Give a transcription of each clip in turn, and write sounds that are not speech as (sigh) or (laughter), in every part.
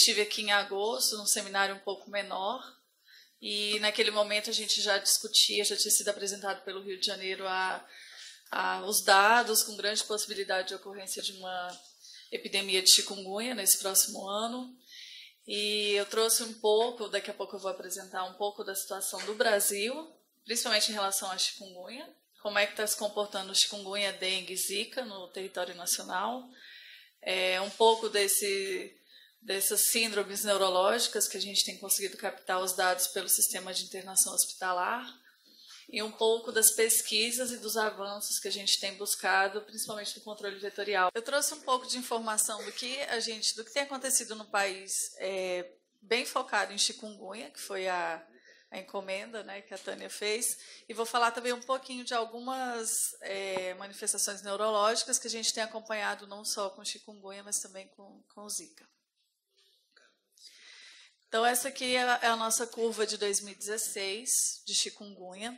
estive aqui em agosto, num seminário um pouco menor, e naquele momento a gente já discutia, já tinha sido apresentado pelo Rio de Janeiro a, a, os dados com grande possibilidade de ocorrência de uma epidemia de chikungunya nesse próximo ano. E eu trouxe um pouco, daqui a pouco eu vou apresentar um pouco da situação do Brasil, principalmente em relação à chikungunya, como é que está se comportando o chikungunya, dengue, zika no território nacional, é, um pouco desse dessas síndromes neurológicas que a gente tem conseguido captar os dados pelo sistema de internação hospitalar e um pouco das pesquisas e dos avanços que a gente tem buscado, principalmente no controle vetorial. Eu trouxe um pouco de informação do que a gente, do que tem acontecido no país, é, bem focado em chikungunya, que foi a, a encomenda, né, que a Tânia fez, e vou falar também um pouquinho de algumas é, manifestações neurológicas que a gente tem acompanhado não só com chikungunya, mas também com, com zika. Então, essa aqui é a é nossa curva de 2016 de chikungunya.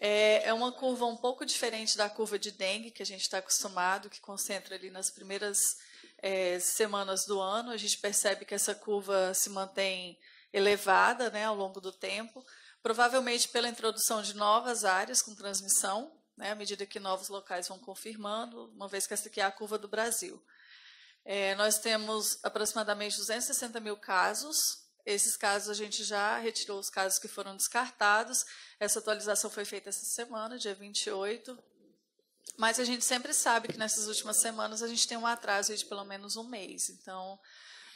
É, é uma curva um pouco diferente da curva de dengue, que a gente está acostumado, que concentra ali nas primeiras é, semanas do ano. A gente percebe que essa curva se mantém elevada né, ao longo do tempo, provavelmente pela introdução de novas áreas com transmissão, né, à medida que novos locais vão confirmando, uma vez que essa aqui é a curva do Brasil. É, nós temos aproximadamente 260 mil casos esses casos a gente já retirou os casos que foram descartados. Essa atualização foi feita essa semana, dia 28. Mas a gente sempre sabe que nessas últimas semanas a gente tem um atraso de pelo menos um mês. Então,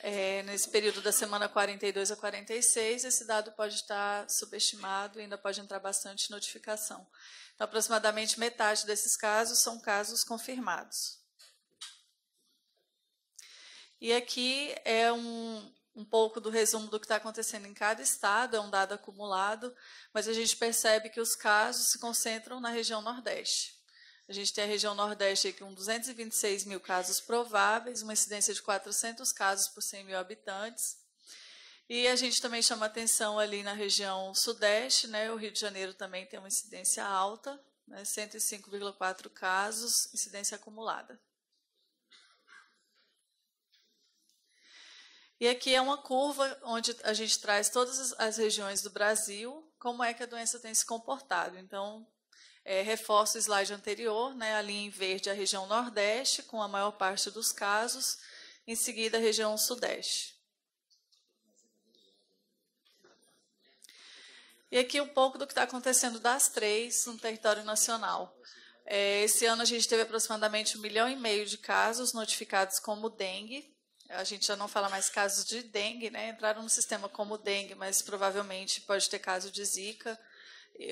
é, nesse período da semana 42 a 46, esse dado pode estar subestimado e ainda pode entrar bastante notificação. Então, aproximadamente metade desses casos são casos confirmados. E aqui é um, um pouco do resumo do que está acontecendo em cada estado, é um dado acumulado, mas a gente percebe que os casos se concentram na região Nordeste. A gente tem a região Nordeste aqui com 226 mil casos prováveis, uma incidência de 400 casos por 100 mil habitantes. E a gente também chama atenção ali na região Sudeste, né? o Rio de Janeiro também tem uma incidência alta, né? 105,4 casos, incidência acumulada. E aqui é uma curva onde a gente traz todas as regiões do Brasil, como é que a doença tem se comportado. Então, é, reforço o slide anterior, né, a linha em verde é a região Nordeste, com a maior parte dos casos, em seguida a região Sudeste. E aqui um pouco do que está acontecendo das três no território nacional. É, esse ano a gente teve aproximadamente um milhão e meio de casos notificados como dengue, a gente já não fala mais casos de dengue, né? Entraram no sistema como dengue, mas provavelmente pode ter caso de zika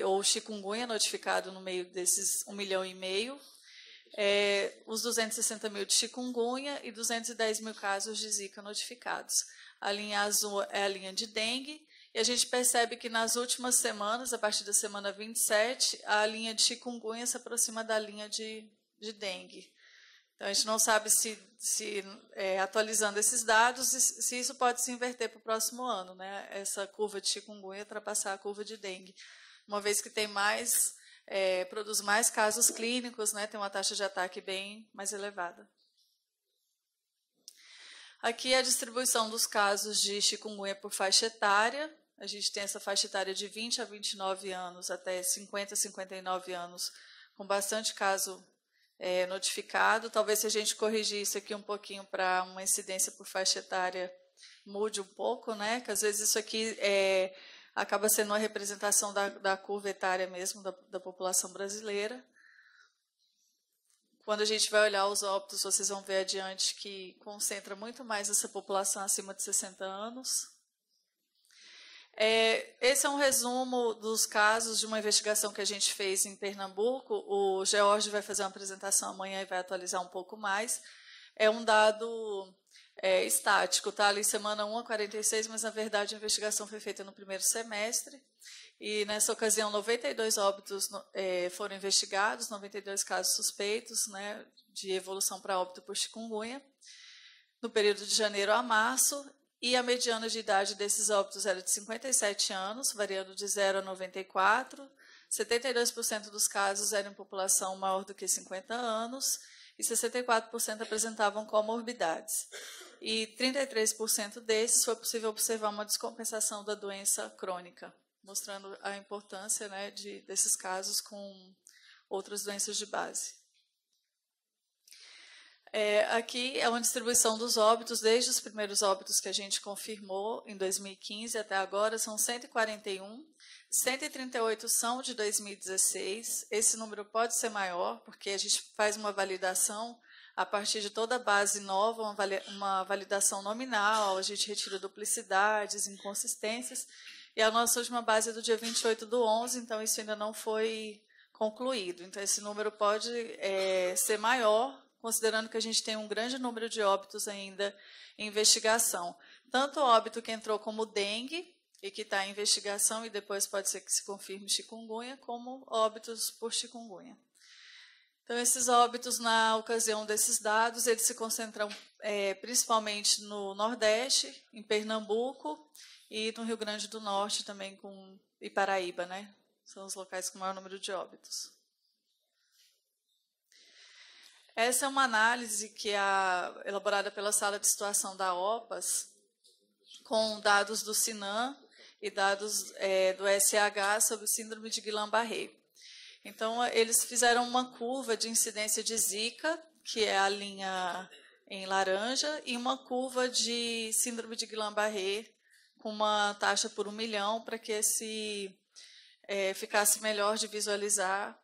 ou chikungunya notificado no meio desses um milhão e meio. É, os 260 mil de chikungunya e 210 mil casos de zika notificados. A linha azul é a linha de dengue, e a gente percebe que nas últimas semanas, a partir da semana 27, a linha de chikungunya se aproxima da linha de, de dengue. Então, a gente não sabe se, se é, atualizando esses dados, se, isso pode se inverter para o próximo ano, né? essa curva de chikungunya ultrapassar a curva de dengue, uma vez que tem mais, é, produz mais casos clínicos, né? tem uma taxa de ataque bem mais elevada. Aqui é a distribuição dos casos de chikungunya por faixa etária. A gente tem essa faixa etária de 20 a 29 anos até 50 a 59 anos, com bastante caso é, notificado. Talvez se a gente corrigir isso aqui um pouquinho para uma incidência por faixa etária mude um pouco, né? Que às vezes isso aqui é, acaba sendo uma representação da, da curva etária mesmo da, da população brasileira. Quando a gente vai olhar os óbitos, vocês vão ver adiante que concentra muito mais essa população acima de 60 anos. É, esse é um resumo dos casos de uma investigação que a gente fez em Pernambuco. O George vai fazer uma apresentação amanhã e vai atualizar um pouco mais. É um dado é, estático, tá? Ali semana 1 a 46, mas na verdade a investigação foi feita no primeiro semestre. E nessa ocasião, 92 óbitos é, foram investigados, 92 casos suspeitos né, de evolução para óbito por chikungunya, no período de janeiro a março. E a mediana de idade desses óbitos era de 57 anos, variando de 0 a 94. 72% dos casos eram em população maior do que 50 anos e 64% apresentavam comorbidades. E 33% desses foi possível observar uma descompensação da doença crônica, mostrando a importância né, de, desses casos com outras doenças de base. É, aqui é uma distribuição dos óbitos, desde os primeiros óbitos que a gente confirmou em 2015 até agora, são 141. 138 são de 2016. Esse número pode ser maior, porque a gente faz uma validação a partir de toda a base nova, uma, validação nominal, a gente retira duplicidades, inconsistências. E a nossa última base é do dia 28 do 11, então isso ainda não foi concluído. Então, esse número pode é, ser maior considerando que a gente tem um grande número de óbitos ainda em investigação. Tanto óbito que entrou como dengue, e que está em investigação e depois pode ser que se confirme chikungunya, como óbitos por chikungunya. Então, esses óbitos, na ocasião desses dados, eles se concentram é, principalmente no Nordeste, em Pernambuco e no Rio Grande do Norte também com, e Paraíba, né? São os locais com maior número de óbitos. Essa é uma análise que é elaborada pela Sala de Situação da OPAS, com dados do SINAM e dados é, do SH sobre síndrome de Guillain-Barré. Então, eles fizeram uma curva de incidência de zika, que é a linha em laranja, e uma curva de síndrome de Guillain-Barré, com uma taxa por um milhão, para que esse é, ficasse melhor de visualizar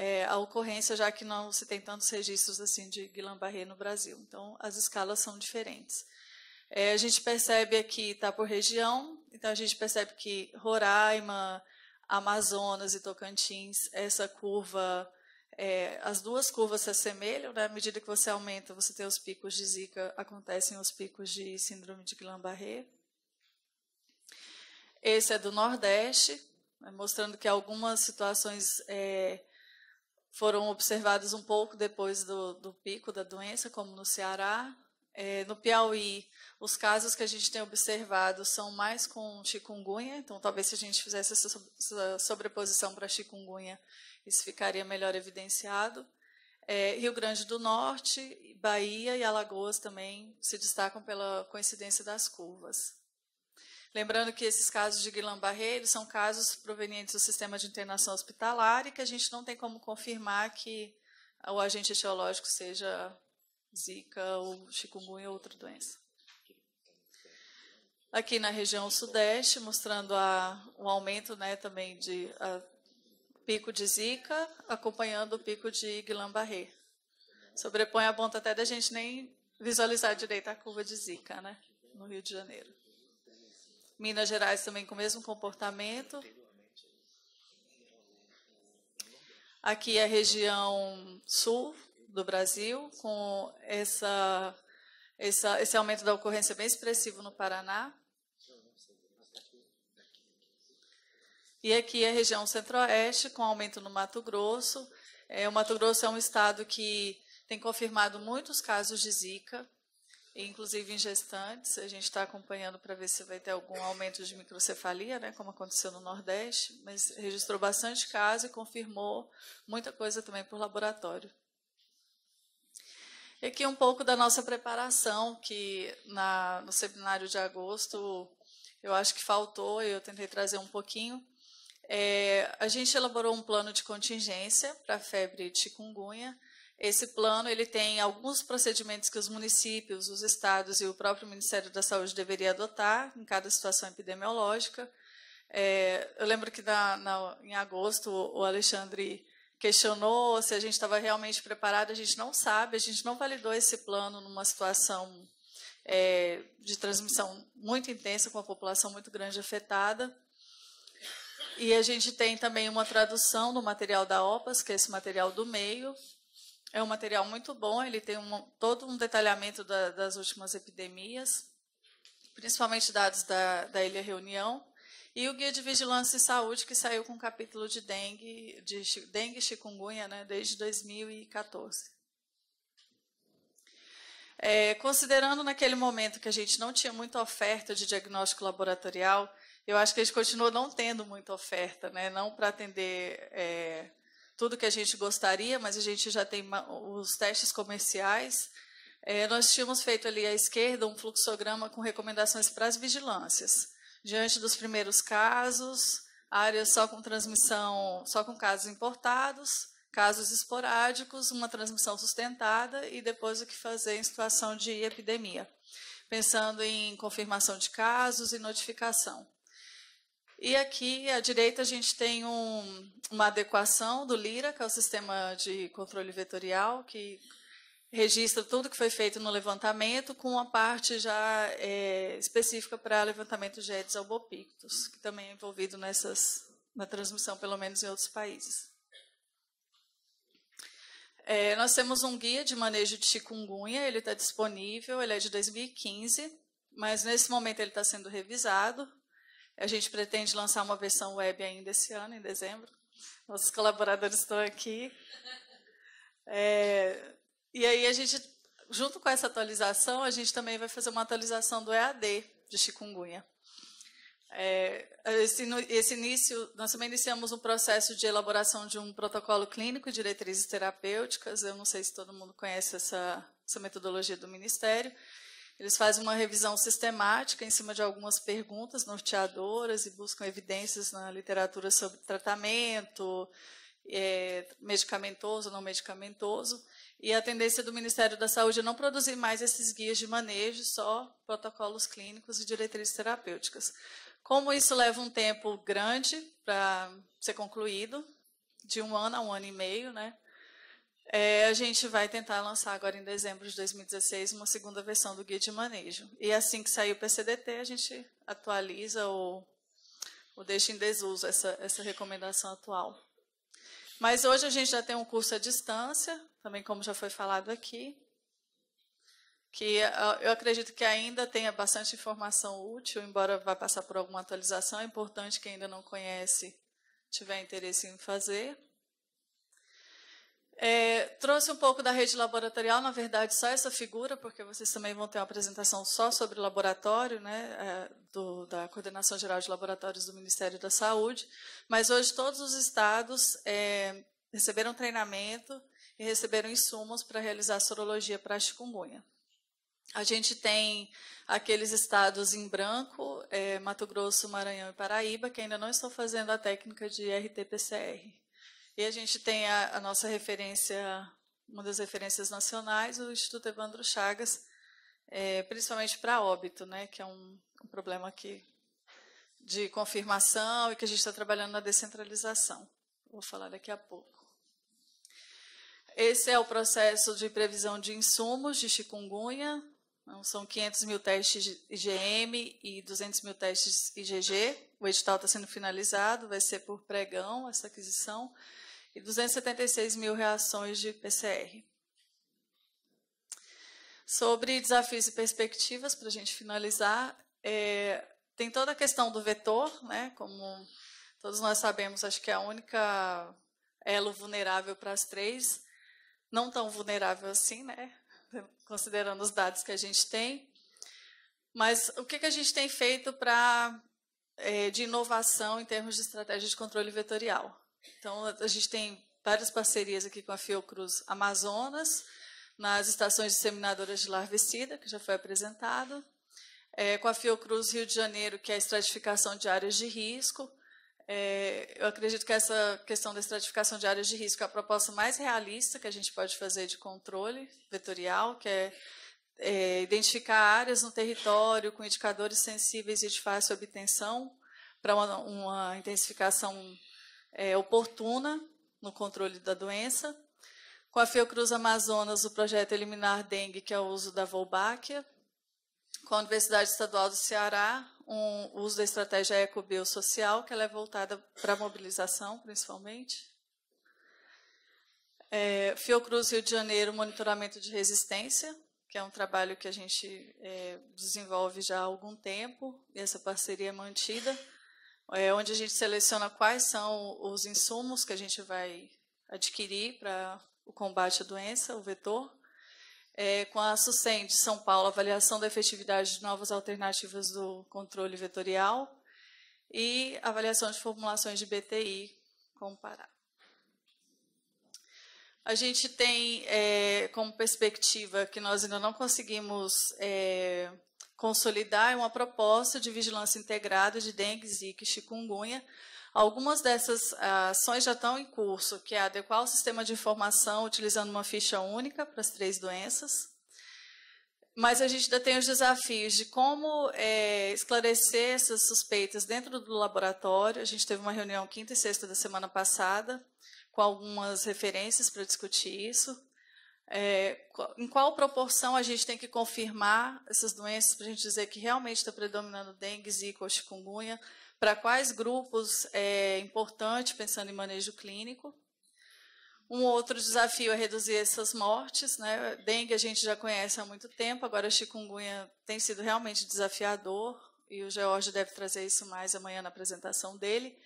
é, a ocorrência, já que não se tem tantos registros assim de Guillain-Barré no Brasil. Então, as escalas são diferentes. É, a gente percebe aqui, está por região, então a gente percebe que Roraima, Amazonas e Tocantins, essa curva, é, as duas curvas se assemelham, né? à medida que você aumenta, você tem os picos de Zika, acontecem os picos de síndrome de Guillain-Barré. Esse é do Nordeste, né? mostrando que algumas situações é, foram observados um pouco depois do, do pico da doença, como no Ceará. É, no Piauí, os casos que a gente tem observado são mais com chikungunya, então talvez se a gente fizesse essa sobreposição para chikungunya, isso ficaria melhor evidenciado. É, Rio Grande do Norte, Bahia e Alagoas também se destacam pela coincidência das curvas. Lembrando que esses casos de Guillain-Barré são casos provenientes do sistema de internação hospitalar e que a gente não tem como confirmar que o agente etiológico seja zika ou chikungunya ou outra doença. Aqui na região sudeste, mostrando a, aumento né, também de a, pico de zika, acompanhando o pico de Guillain-Barré. Sobrepõe a ponta até da gente nem visualizar direito a curva de zika, né, no Rio de Janeiro. Minas Gerais também com o mesmo comportamento. Aqui é a região sul do Brasil, com essa, essa, esse aumento da ocorrência bem expressivo no Paraná. E aqui é a região centro-oeste, com aumento no Mato Grosso. É, o Mato Grosso é um estado que tem confirmado muitos casos de Zika. Inclusive em gestantes, a gente está acompanhando para ver se vai ter algum aumento de microcefalia, né, como aconteceu no Nordeste, mas registrou bastante caso e confirmou muita coisa também por laboratório. E aqui um pouco da nossa preparação, que na, no seminário de agosto eu acho que faltou, eu tentei trazer um pouquinho. É, a gente elaborou um plano de contingência para a febre chikungunya, esse plano ele tem alguns procedimentos que os municípios, os estados e o próprio Ministério da Saúde deveriam adotar em cada situação epidemiológica. É, eu lembro que na, na, em agosto o Alexandre questionou se a gente estava realmente preparado. A gente não sabe, a gente não validou esse plano numa situação é, de transmissão muito intensa, com a população muito grande afetada. E a gente tem também uma tradução do material da OPAS, que é esse material do meio, é um material muito bom, ele tem um, todo um detalhamento da, das últimas epidemias, principalmente dados da, da Ilha Reunião, e o Guia de Vigilância e Saúde, que saiu com o capítulo de dengue, de dengue e chikungunya, né, desde 2014. É, considerando naquele momento que a gente não tinha muita oferta de diagnóstico laboratorial, eu acho que a gente continuou não tendo muita oferta, né, não para atender é, tudo que a gente gostaria, mas a gente já tem os testes comerciais. É, nós tínhamos feito ali à esquerda um fluxograma com recomendações para as vigilâncias. Diante dos primeiros casos, áreas só com transmissão, só com casos importados, casos esporádicos, uma transmissão sustentada e depois o que fazer em situação de epidemia, pensando em confirmação de casos e notificação. E aqui à direita a gente tem um, uma adequação do LIRA, que é o sistema de controle vetorial, que registra tudo que foi feito no levantamento, com uma parte já é, específica para levantamento de Aedes albopictus, que também é envolvido nessas, na transmissão, pelo menos em outros países. É, nós temos um guia de manejo de chikungunya, ele está disponível, ele é de 2015, mas nesse momento ele está sendo revisado a gente pretende lançar uma versão web ainda esse ano, em dezembro. Nossos colaboradores estão aqui. É, e aí a gente, junto com essa atualização, a gente também vai fazer uma atualização do EAD de chikungunya. É, esse, esse, início, nós também iniciamos um processo de elaboração de um protocolo clínico e diretrizes terapêuticas. Eu não sei se todo mundo conhece essa, essa metodologia do Ministério. Eles fazem uma revisão sistemática em cima de algumas perguntas norteadoras e buscam evidências na literatura sobre tratamento, é, medicamentoso, não medicamentoso. E a tendência do Ministério da Saúde é não produzir mais esses guias de manejo, só protocolos clínicos e diretrizes terapêuticas. Como isso leva um tempo grande para ser concluído, de um ano a um ano e meio, né? É, a gente vai tentar lançar agora em dezembro de 2016 uma segunda versão do guia de manejo. E assim que sair o PCDT, a gente atualiza ou, ou deixa em desuso essa, essa recomendação atual. Mas hoje a gente já tem um curso à distância, também como já foi falado aqui, que ah, eu acredito que ainda tenha bastante informação útil, embora vá passar por alguma atualização, é importante que ainda não conhece tiver interesse em fazer. É, trouxe um pouco da rede laboratorial, na verdade, só essa figura, porque vocês também vão ter uma apresentação só sobre laboratório, né, é, do, da Coordenação Geral de Laboratórios do Ministério da Saúde. Mas hoje todos os estados é, receberam treinamento e receberam insumos para realizar sorologia para a chikungunya. A gente tem aqueles estados em branco, é, Mato Grosso, Maranhão e Paraíba, que ainda não estão fazendo a técnica de RT-PCR. E a gente tem a, a nossa referência, uma das referências nacionais, o Instituto Evandro Chagas, é, principalmente para óbito, né, que é um, um problema aqui de confirmação e que a gente está trabalhando na descentralização. Vou falar daqui a pouco. Esse é o processo de previsão de insumos de chikungunya, então, são 500 mil testes IgM e 200 mil testes IgG. O edital está sendo finalizado, vai ser por pregão essa aquisição. E 276 mil reações de PCR. Sobre desafios e perspectivas, para a gente finalizar, é, tem toda a questão do vetor, né? Como todos nós sabemos, acho que é a única elo vulnerável para as três, não tão vulnerável assim, né? (laughs) considerando os dados que a gente tem. Mas o que, que a gente tem feito para é, de inovação em termos de estratégia de controle vetorial? Então, a gente tem várias parcerias aqui com a Fiocruz Amazonas, nas estações disseminadoras de larvicida, que já foi apresentado, é, com a Fiocruz Rio de Janeiro, que é a estratificação de áreas de risco, é, eu acredito que essa questão da estratificação de áreas de risco é a proposta mais realista que a gente pode fazer de controle vetorial, que é, é identificar áreas no território com indicadores sensíveis e de fácil obtenção para uma, uma, intensificação é, oportuna no controle da doença. Com a Fiocruz Amazonas, o projeto é Eliminar Dengue, que é o uso da Volbáquia, com a Universidade Estadual do Ceará, um uso da estratégia ecobiosocial, que ela é voltada para a mobilização, principalmente. É, Fiocruz Rio de Janeiro, monitoramento de resistência, que é um trabalho que a gente é, desenvolve já há algum tempo, e essa parceria é mantida, é, onde a gente seleciona quais são os insumos que a gente vai adquirir para o combate à doença, o vetor, é, com a SUSEM de São Paulo, avaliação da efetividade de novas alternativas do controle vetorial e avaliação de formulações de BTI comparar. A gente tem é, como perspectiva que nós ainda não conseguimos é, consolidar é uma proposta de vigilância integrada de dengue, zika e chikungunya, Algumas dessas ah, ações já estão em curso, que é adequar o sistema de informação utilizando uma ficha única para as três doenças. Mas a gente ainda tem os desafios de como é, esclarecer essas suspeitas dentro do laboratório. A gente teve uma reunião quinta e sexta da semana passada, com algumas referências para discutir isso. É, em qual proporção a gente tem que confirmar essas doenças para a gente dizer que realmente está predominando dengue, zika ou chikungunya? para quais grupos é importante, pensando em manejo clínico. Um outro desafio é reduzir essas mortes. Né? Dengue a gente já conhece há muito tempo, agora a chikungunya tem sido realmente desafiador, e o George deve trazer isso mais amanhã na apresentação dele,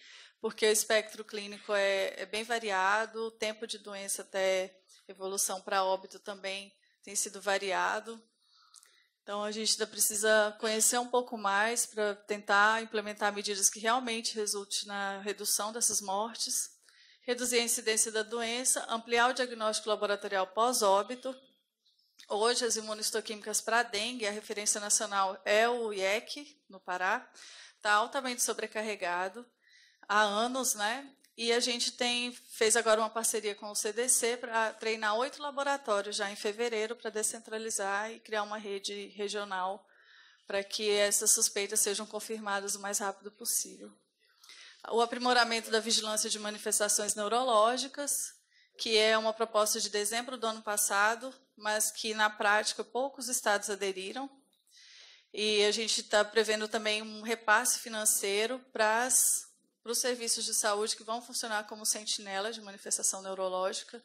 porque o espectro clínico é, é bem variado, o tempo de doença até evolução para óbito também tem sido variado. Então, a gente ainda precisa conhecer um pouco mais para tentar implementar medidas que realmente resultem na redução dessas mortes, reduzir a incidência da doença, ampliar o diagnóstico laboratorial pós-óbito. Hoje, as imunistoquímicas para dengue, a referência nacional é o IEC, no Pará, está altamente sobrecarregado há anos, né? E a gente tem fez agora uma parceria com o CDC para treinar oito laboratórios já em fevereiro para descentralizar e criar uma rede regional para que essas suspeitas sejam confirmadas o mais rápido possível. O aprimoramento da vigilância de manifestações neurológicas, que é uma proposta de dezembro do ano passado, mas que na prática poucos estados aderiram. E a gente está prevendo também um repasse financeiro para as para os serviços de saúde que vão funcionar como sentinela de manifestação neurológica,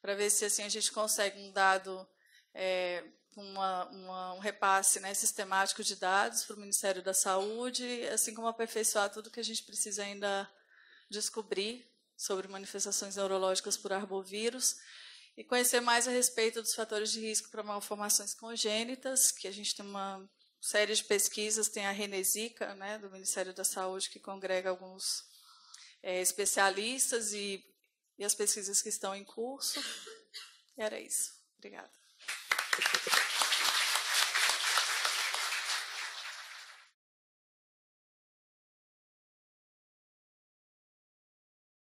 para ver se assim a gente consegue um dado, é, uma, uma, um repasse né, sistemático de dados para o Ministério da Saúde, assim como aperfeiçoar tudo que a gente precisa ainda descobrir sobre manifestações neurológicas por arbovírus e conhecer mais a respeito dos fatores de risco para malformações congênitas, que a gente tem uma série de pesquisas, tem a Renesica, né, do Ministério da Saúde, que congrega alguns é, especialistas e, e as pesquisas que estão em curso. E era isso. Obrigada.